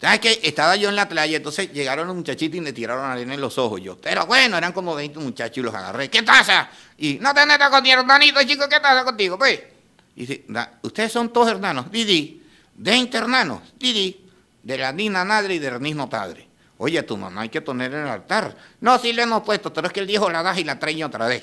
¿Sabes qué? Estaba yo en la playa, entonces llegaron los muchachitos y me tiraron arena en los ojos yo. Pero bueno, eran como 20 muchachos y los agarré. ¿Qué pasa? Y no te metas con hermanito, chico, ¿qué pasa contigo? Pues. Y dice, ustedes son todos hermanos, Didi, 20 hermanos, Didi, de la niña madre y del mismo padre. Oye, tu mamá hay que poner en el altar. No, sí le hemos puesto, pero es que el viejo la da y la trae otra vez.